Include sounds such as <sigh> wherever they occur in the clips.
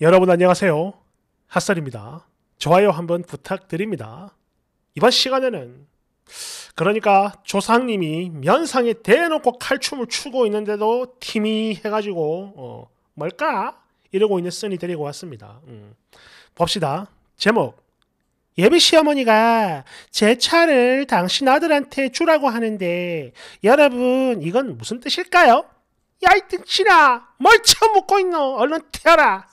여러분 안녕하세요. 핫설입니다. 좋아요 한번 부탁드립니다. 이번 시간에는 그러니까 조상님이 면상에 대놓고 칼춤을 추고 있는데도 팀이 해가지고 어, 뭘까? 이러고 있는 쓴이 데리고 왔습니다. 음. 봅시다. 제목 예비 시어머니가 제 차를 당신 아들한테 주라고 하는데 여러분 이건 무슨 뜻일까요? 야이 뜬치나 뭘처먹고 있노 얼른 태어라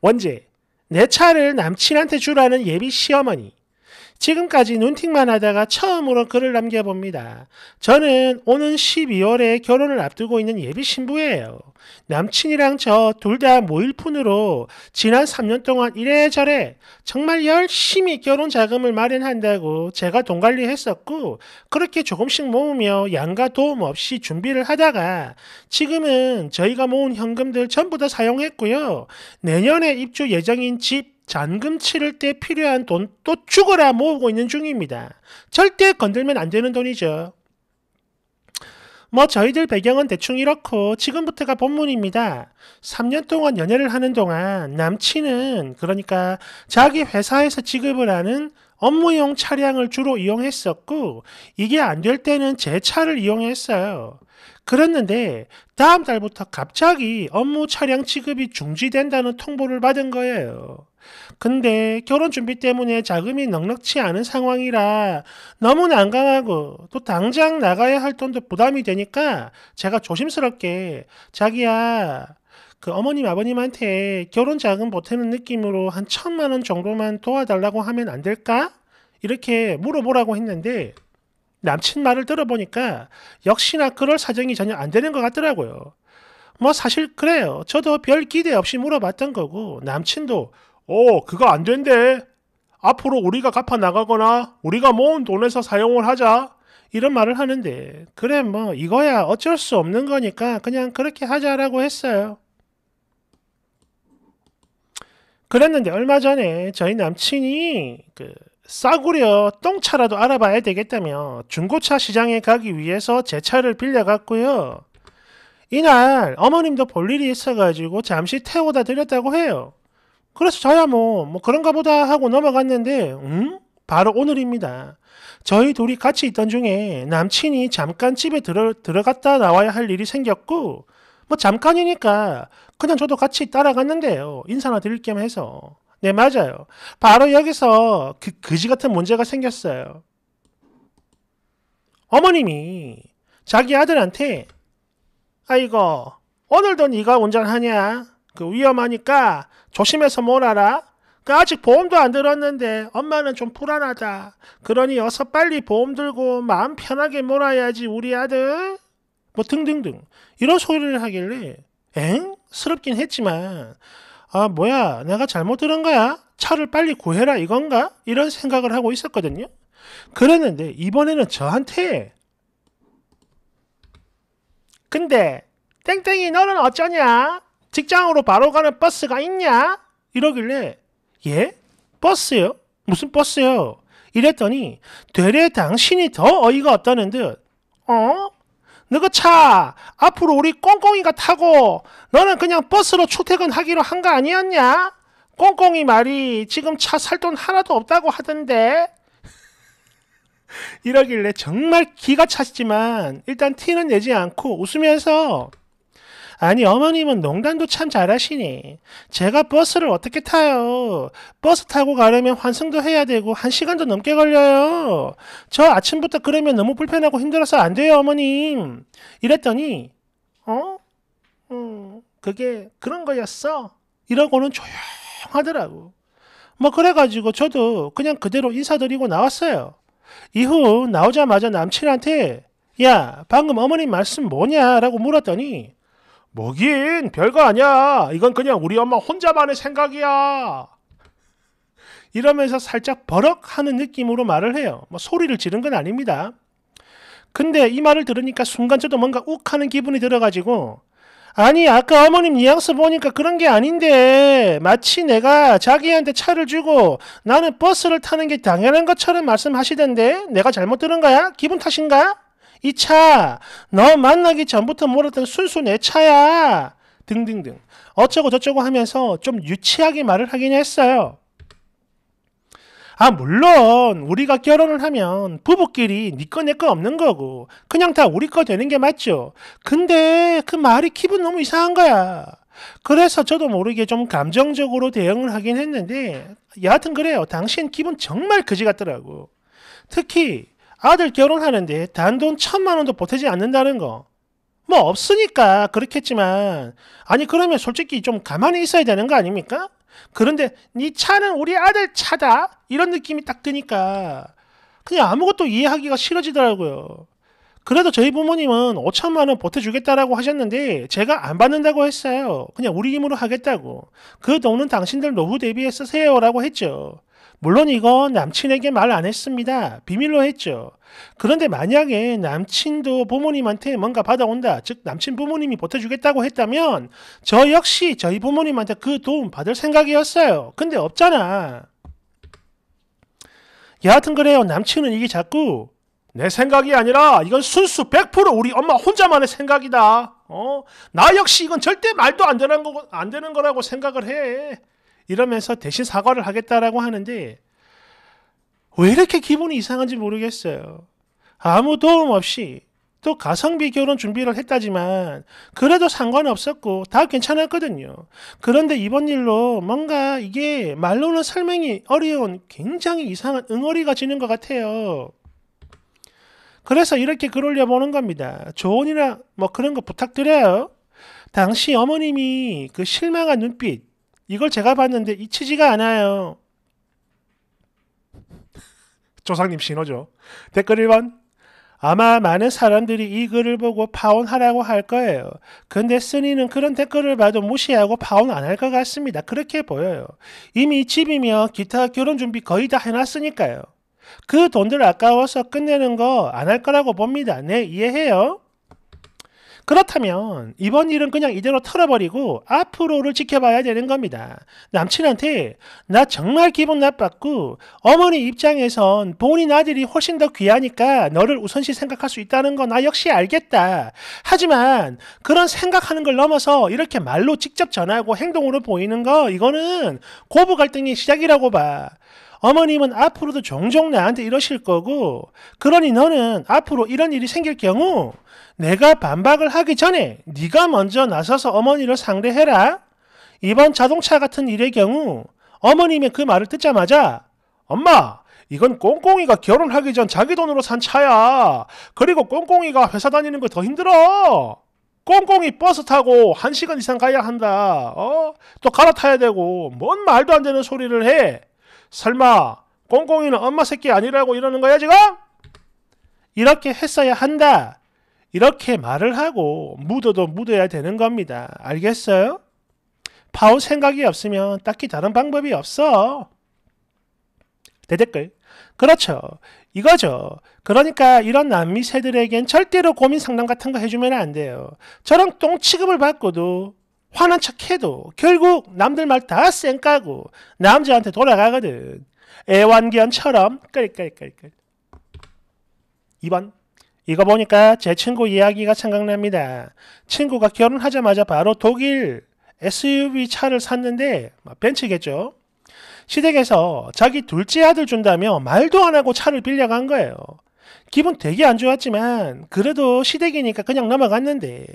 원제, 내 차를 남친한테 주라는 예비 시어머니. 지금까지 눈팅만 하다가 처음으로 글을 남겨봅니다. 저는 오는 12월에 결혼을 앞두고 있는 예비 신부예요. 남친이랑 저 둘 다 모일푼으로 지난 3년 동안 이래저래 정말 열심히 결혼 자금을 마련한다고 제가 돈 관리했었고 그렇게 조금씩 모으며 양가 도움 없이 준비를 하다가 지금은 저희가 모은 현금들 전부 다 사용했고요. 내년에 입주 예정인 집 잔금 치를 때 필요한 돈 또 죽어라 모으고 있는 중입니다. 절대 건들면 안 되는 돈이죠. 뭐 저희들 배경은 대충 이렇고 지금부터가 본문입니다. 3년 동안 연애를 하는 동안 남친은 그러니까 자기 회사에서 지급을 하는 업무용 차량을 주로 이용했었고 이게 안 될 때는 제 차를 이용했어요. 그랬는데 다음 달부터 갑자기 업무 차량 지급이 중지된다는 통보를 받은 거예요. 근데 결혼 준비 때문에 자금이 넉넉치 않은 상황이라 너무 난감하고 또 당장 나가야 할 돈도 부담이 되니까 제가 조심스럽게 자기야 그 어머님 아버님한테 결혼 자금 보태는 느낌으로 한 천만 원 정도만 도와달라고 하면 안 될까? 이렇게 물어보라고 했는데 남친 말을 들어보니까 역시나 그럴 사정이 전혀 안 되는 것 같더라고요. 뭐 사실 그래요. 저도 별 기대 없이 물어봤던 거고 남친도 어, 그거 안 된대. 앞으로 우리가 갚아 나가거나 우리가 모은 돈에서 사용을 하자. 이런 말을 하는데, 그래, 뭐, 이거야 어쩔 수 없는 거니까 그냥 그렇게 하자라고 했어요. 그랬는데 얼마 전에 저희 남친이 그 싸구려 똥차라도 알아봐야 되겠다며 중고차 시장에 가기 위해서 제 차를 빌려갔고요. 이날 어머님도 볼 일이 있어가지고 잠시 태워다 드렸다고 해요. 그래서 저야 뭐, 뭐 그런가 보다 하고 넘어갔는데, 음? 바로 오늘입니다. 저희 둘이 같이 있던 중에 남친이 잠깐 집에 들어, 들어갔다 나와야 할 일이 생겼고, 뭐 잠깐이니까 그냥 저도 같이 따라갔는데요. 인사나 드릴 겸 해서. 네, 맞아요. 바로 여기서 그 그지 같은 문제가 생겼어요. 어머님이 자기 아들한테 아이고 오늘도 네가 운전하냐? 그 위험하니까 조심해서 몰아라. 그 아직 보험도 안 들었는데 엄마는 좀 불안하다. 그러니 어서 빨리 보험 들고 마음 편하게 몰아야지 우리 아들. 뭐 등등등 이런 소리를 하길래 엥? 스럽긴 했지만 아 뭐야 내가 잘못 들은 거야? 차를 빨리 구해라 이건가? 이런 생각을 하고 있었거든요. 그랬는데 이번에는 저한테 근데 땡땡이 너는 어쩌냐? 직장으로 바로 가는 버스가 있냐? 이러길래 예? 버스요? 무슨 버스요? 이랬더니 되레 당신이 더 어이가 없다는 듯 어? 너 그 차 앞으로 우리 꽁꽁이가 타고 너는 그냥 버스로 출퇴근하기로 한 거 아니었냐? 꽁꽁이 말이 지금 차 살 돈 하나도 없다고 하던데 <laughs> 이러길래 정말 기가 찼지만 일단 티는 내지 않고 웃으면서 아니 어머님은 농담도 참잘하시네 제가 버스를 어떻게 타요? 버스 타고 가려면 환승도 해야 되고 한 시간도 넘게 걸려요. 저 아침부터 그러면 너무 불편하고 힘들어서 안 돼요 어머님. 이랬더니 어? 음, 그게 그런 거였어. 이러고는 조용하더라고. 뭐 그래가지고 저도 그냥 그대로 인사드리고 나왔어요. 이후 나오자마자 남친한테 야 방금 어머님 말씀 뭐냐라고 물었더니 뭐긴 별거 아니야. 이건 그냥 우리 엄마 혼자만의 생각이야. 이러면서 살짝 버럭 하는 느낌으로 말을 해요. 뭐 소리를 지른 건 아닙니다. 근데 이 말을 들으니까 순간 저도 뭔가 욱 하는 기분이 들어가지고 아니 아까 어머님 뉘앙스 보니까 그런 게 아닌데 마치 내가 자기한테 차를 주고 나는 버스를 타는 게 당연한 것처럼 말씀하시던데 내가 잘못 들은 거야? 기분 탓인가? 이 차, 너 만나기 전부터 몰았던 순수 내 차야. 등등등. 어쩌고 저쩌고 하면서 좀 유치하게 말을 하긴 했어요. 아 물론 우리가 결혼을 하면 부부끼리 니꺼 내꺼 없는 거고 그냥 다 우리 꺼 되는 게 맞죠. 근데 그 말이 기분 너무 이상한 거야. 그래서 저도 모르게 좀 감정적으로 대응을 하긴 했는데 여하튼 그래요. 당신 기분 정말 그지 같더라고. 특히 아들 결혼하는데 단돈 천만 원도 보태지 않는다는 거. 뭐 없으니까 그렇겠지만 아니 그러면 솔직히 좀 가만히 있어야 되는 거 아닙니까? 그런데 네 차는 우리 아들 차다 이런 느낌이 딱 드니까 그냥 아무것도 이해하기가 싫어지더라고요. 그래도 저희 부모님은 5천만 원 보태주겠다라고 하셨는데 제가 안 받는다고 했어요. 그냥 우리 힘으로 하겠다고. 그 돈은 당신들 노후 대비해서세요라고 했죠. 물론 이건 남친에게 말 안 했습니다. 비밀로 했죠. 그런데 만약에 남친도 부모님한테 뭔가 받아온다. 즉, 남친 부모님이 보태주겠다고 했다면 저 역시 저희 부모님한테 그 도움 받을 생각이었어요. 근데 없잖아. 여하튼 그래요. 남친은 이게 자꾸 내 생각이 아니라 이건 순수 100% 우리 엄마 혼자만의 생각이다. 어? 나 역시 이건 절대 말도 안 되는, 거, 안 되는 거라고 생각을 해. 이러면서 대신 사과를 하겠다라고 하는데 왜 이렇게 기분이 이상한지 모르겠어요. 아무 도움 없이 또 가성비 결혼 준비를 했다지만 그래도 상관없었고 다 괜찮았거든요. 그런데 이번 일로 뭔가 이게 말로는 설명이 어려운 굉장히 이상한 응어리가 지는 것 같아요. 그래서 이렇게 글 올려보는 겁니다. 조언이나 뭐 그런 거 부탁드려요. 당시 어머님이 그 실망한 눈빛 이걸 제가 봤는데 잊히지가 않아요. 조상님 신호죠. 댓글 1번. 아마 많은 사람들이 이 글을 보고 파혼하라고 할 거예요. 근데 쓰니는 그런 댓글을 봐도 무시하고 파혼 안 할 것 같습니다. 그렇게 보여요. 이미 집이면 기타 결혼 준비 거의 다 해놨으니까요. 그 돈들 아까워서 끝내는 거 안 할 거라고 봅니다. 네, 이해해요. 그렇다면 이번 일은 그냥 이대로 털어버리고 앞으로를 지켜봐야 되는 겁니다. 남친한테 나 정말 기분 나빴고 어머니 입장에선 본인 아들이 훨씬 더 귀하니까 너를 우선시 생각할 수 있다는 거 나 역시 알겠다. 하지만 그런 생각하는 걸 넘어서 이렇게 말로 직접 전하고 행동으로 보이는 거 이거는 고부 갈등의 시작이라고 봐. 어머님은 앞으로도 종종 나한테 이러실 거고 그러니 너는 앞으로 이런 일이 생길 경우 내가 반박을 하기 전에 네가 먼저 나서서 어머니를 상대해라. 이번 자동차 같은 일의 경우 어머님의 그 말을 듣자마자 엄마 이건 꽁꽁이가 결혼하기 전 자기 돈으로 산 차야. 그리고 꽁꽁이가 회사 다니는 거 더 힘들어. 꽁꽁이 버스 타고 한시간 이상 가야 한다. 어? 또 갈아타야 되고 뭔 말도 안 되는 소리를 해. 설마 꽁꽁이는 엄마 새끼 아니라고 이러는 거야 지금? 이렇게 했어야 한다. 이렇게 말을 하고 묻어도 묻어야 되는 겁니다. 알겠어요? 파울 생각이 없으면 딱히 다른 방법이 없어. 대댓글. 그렇죠. 이거죠. 그러니까 이런 남미 새들에겐 절대로 고민 상담 같은 거 해주면 안 돼요. 저런 똥 취급을 받고도 화난 척해도 결국 남들 말 다 쌩까고 남자한테 돌아가거든. 애완견처럼 끌끌끌끌. 2번 이거 보니까 제 친구 이야기가 생각납니다. 친구가 결혼하자마자 바로 독일 SUV 차를 샀는데 벤츠겠죠. 시댁에서 자기 둘째 아들 준다며 말도 안 하고 차를 빌려간 거예요. 기분 되게 안 좋았지만 그래도 시댁이니까 그냥 넘어갔는데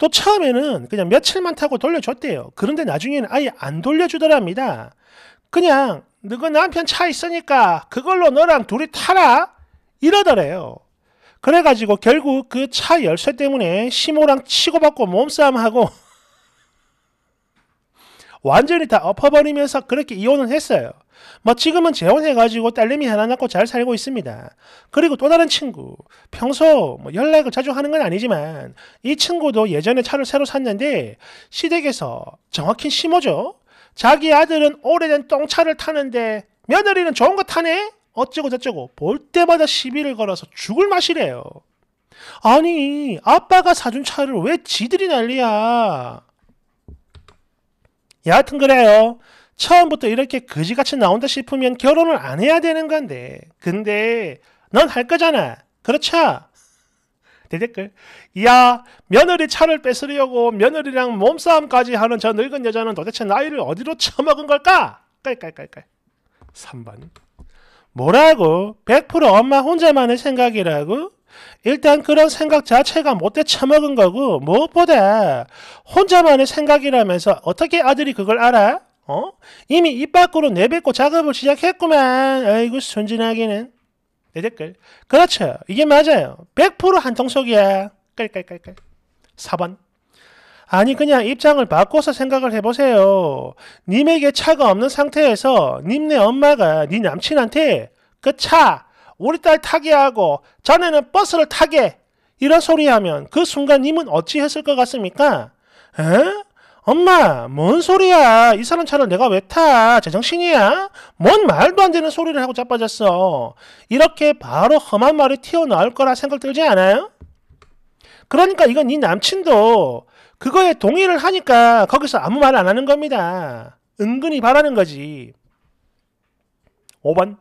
또 처음에는 그냥 며칠만 타고 돌려줬대요. 그런데 나중에는 아예 안 돌려주더랍니다. 그냥 너가 남편 차 있으니까 그걸로 너랑 둘이 타라 이러더래요. 그래가지고 결국 그 차 열쇠 때문에 시모랑 치고받고 몸싸움하고 <laughs> 완전히 다 엎어버리면서 그렇게 이혼을 했어요. 뭐 지금은 재혼해가지고 딸내미 하나 낳고 잘 살고 있습니다. 그리고 또 다른 친구, 평소 뭐 연락을 자주 하는 건 아니지만 이 친구도 예전에 차를 새로 샀는데 시댁에서 정확히 심어줘 자기 아들은 오래된 똥차를 타는데 며느리는 좋은 거 타네? 어쩌고 저쩌고 볼 때마다 시비를 걸어서 죽을 맛이래요. 아니 아빠가 사준 차를 왜 지들이 난리야? 여하튼 그래요. 처음부터 이렇게 거지같이 나온다 싶으면 결혼을 안 해야 되는 건데. 근데 넌 할 거잖아. 그렇죠? 대댓글. 이야, 며느리 차를 뺏으려고 며느리랑 몸싸움까지 하는 저 늙은 여자는 도대체 나이를 어디로 처먹은 걸까? 깔깔깔깔. 3번. 뭐라고? 100% 엄마 혼자만의 생각이라고? 일단 그런 생각 자체가 못돼 처먹은 거고 무엇보다 혼자만의 생각이라면서 어떻게 아들이 그걸 알아? 어? 이미 입 밖으로 내뱉고 작업을 시작했구만. 아이고 순진하기는. 내 댓글. 그렇죠. 이게 맞아요. 100% 한통속이야. 깔깔깔깔. 4번. 아니 그냥 입장을 바꿔서 생각을 해보세요. 님에게 차가 없는 상태에서 님네 엄마가 네 남친한테 그 차 우리 딸 타게 하고 자네는 버스를 타게 이런 소리 하면 그 순간 님은 어찌 했을 것 같습니까? 에? 엄마 뭔 소리야 이 사람 차를 내가 왜타 제정신이야 뭔 말도 안 되는 소리를 하고 자빠졌어 이렇게 바로 험한 말이 튀어나올 거라 생각 들지 않아요? 그러니까 이건 네 남친도 그거에 동의를 하니까 거기서 아무 말 안 하는 겁니다 은근히 바라는 거지 5번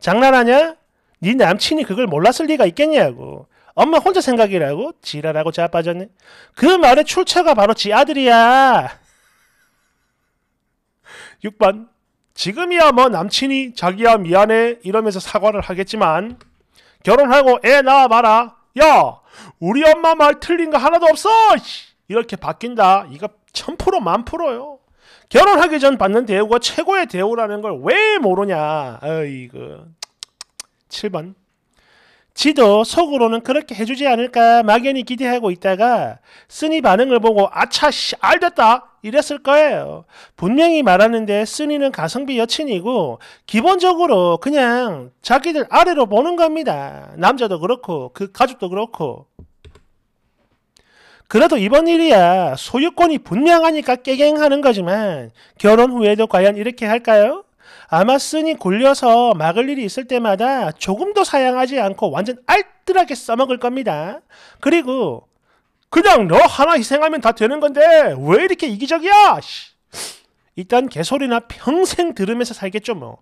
장난하냐? 네 남친이 그걸 몰랐을 리가 있겠냐고 엄마 혼자 생각이라고? 지랄하고 자빠졌네. 그 말의 출처가 바로 지 아들이야. 6번 지금이야 뭐 남친이 자기야 미안해 이러면서 사과를 하겠지만 결혼하고 애 낳아봐라. 야 우리 엄마 말 틀린 거 하나도 없어. 이렇게 바뀐다. 이거 천프로 만프로요. 결혼하기 전 받는 대우가 최고의 대우라는 걸 왜 모르냐. 아이고. 7번 지도 속으로는 그렇게 해주지 않을까 막연히 기대하고 있다가 쓰니 반응을 보고 아차 씨 알됐다 이랬을 거예요. 분명히 말하는데 쓰니는 가성비 여친이고 기본적으로 그냥 자기들 아래로 보는 겁니다. 남자도 그렇고 그 가족도 그렇고 그래도 이번 일이야 소유권이 분명하니까 깨갱하는 거지만 결혼 후에도 과연 이렇게 할까요? 아마슨이 골려서 막을 일이 있을 때마다 조금 도 사양하지 않고 완전 알뜰하게 써먹을 겁니다. 그리고 그냥 너 하나 희생하면 다 되는 건데 왜 이렇게 이기적이야? 일단 개소리나 평생 들으면서 살겠죠 뭐.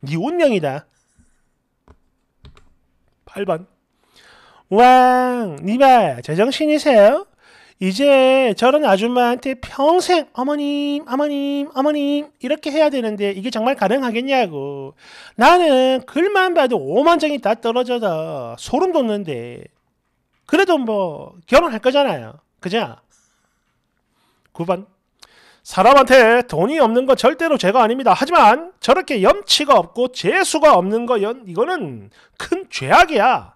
네 운명이다. 8번 왕, 니발 제정신이세요? 이제 저런 아줌마한테 평생 어머님, 어머님, 어머님 이렇게 해야 되는데 이게 정말 가능하겠냐고. 나는 글만 봐도 5만 장이 다 떨어져서 소름 돋는데. 그래도 뭐 결혼할 거잖아요. 그죠? 9번. 사람한테 돈이 없는 거 절대로 죄가 아닙니다. 하지만 저렇게 염치가 없고 재수가 없는 거 연, 이거는 큰 죄악이야.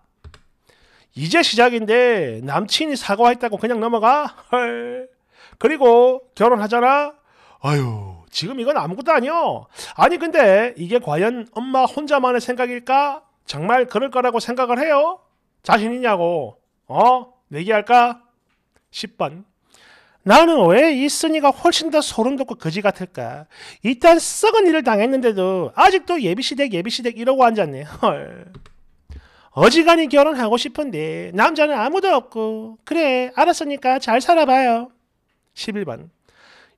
이제 시작인데 남친이 사과했다고 그냥 넘어가? 헐. 그리고 결혼하잖아? 아유, 지금 이건 아무것도 아니요. 아니 근데 이게 과연 엄마 혼자만의 생각일까? 정말 그럴 거라고 생각을 해요? 자신 있냐고. 어? 내기할까? 10번. 나는 왜이 쓴이가 훨씬 더 소름 돋고 거지 같을까? 일단 썩은 일을 당했는데도 아직도 예비시댁 예비시댁 이러고 앉았네. 헐. 어지간히 결혼하고 싶은데 남자는 아무도 없고 그래 알았으니까 잘 살아봐요. 11번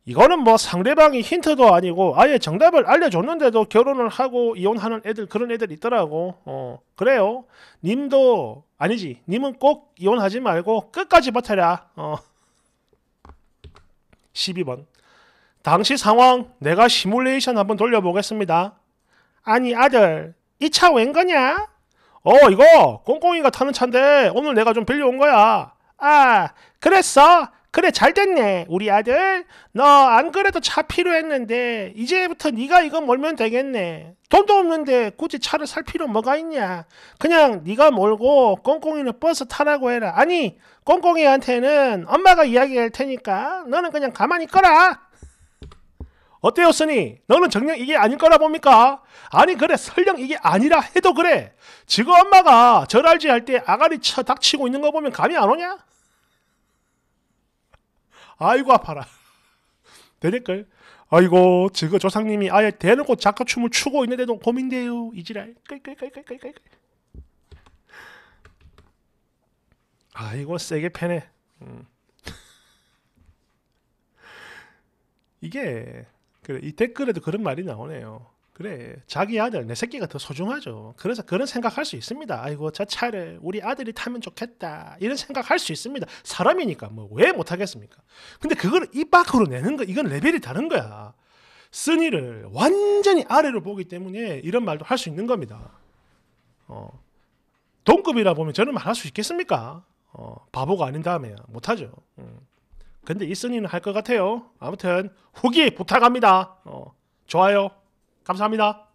이거는 뭐 상대방이 힌트도 아니고 아예 정답을 알려줬는데도 결혼을 하고 이혼하는 애들 그런 애들 있더라고. 어 그래요. 님도 아니지. 님은 꼭 이혼하지 말고 끝까지 버텨라. 어 12번 당시 상황 내가 시뮬레이션 한번 돌려보겠습니다. 아니 아들 이 차 웬 거냐? 어 이거 꽁꽁이가 타는 차인데 오늘 내가 좀 빌려온 거야 아 그랬어? 그래 잘 됐네 우리 아들 너 안 그래도 차 필요했는데 이제부터 네가 이거 몰면 되겠네 돈도 없는데 굳이 차를 살 필요 뭐가 있냐 그냥 네가 몰고 꽁꽁이는 버스 타라고 해라 아니 꽁꽁이한테는 엄마가 이야기할 테니까 너는 그냥 가만히 있거라 어때요, 스니? 너는 정녕 이게 아닐 거라 봅니까? 아니, 그래, 설령 이게 아니라 해도 그래. 지금 엄마가 절할지할 때 아가리 쳐 닥치고 있는 거 보면 감이 안 오냐? 아이고, 아파라. 되니걸 아이고, 지금 조상님이 아예 대놓고 작가춤을 추고 있는데도 고민돼요. 이지랄. 끌끌끌끌끌끌. 아이고, 세게 패네. 음. 이게 그래 이 댓글에도 그런 말이 나오네요. 그래 자기 아들 내 새끼가 더 소중하죠. 그래서 그런 생각할 수 있습니다. 아이고 저 차를 우리 아들이 타면 좋겠다 이런 생각할 수 있습니다. 사람이니까 뭐 왜 못하겠습니까? 근데 그걸 입 밖으로 내는 거 이건 레벨이 다른 거야. 쓴이를 완전히 아래로 보기 때문에 이런 말도 할 수 있는 겁니다. 어, 동급이라 보면 저는 말할 수 있겠습니까? 어, 바보가 아닌 다음에 못하죠. 음. 근데 이스니는 할 것 같아요. 아무튼 후기 부탁합니다. 어, 좋아요. 감사합니다.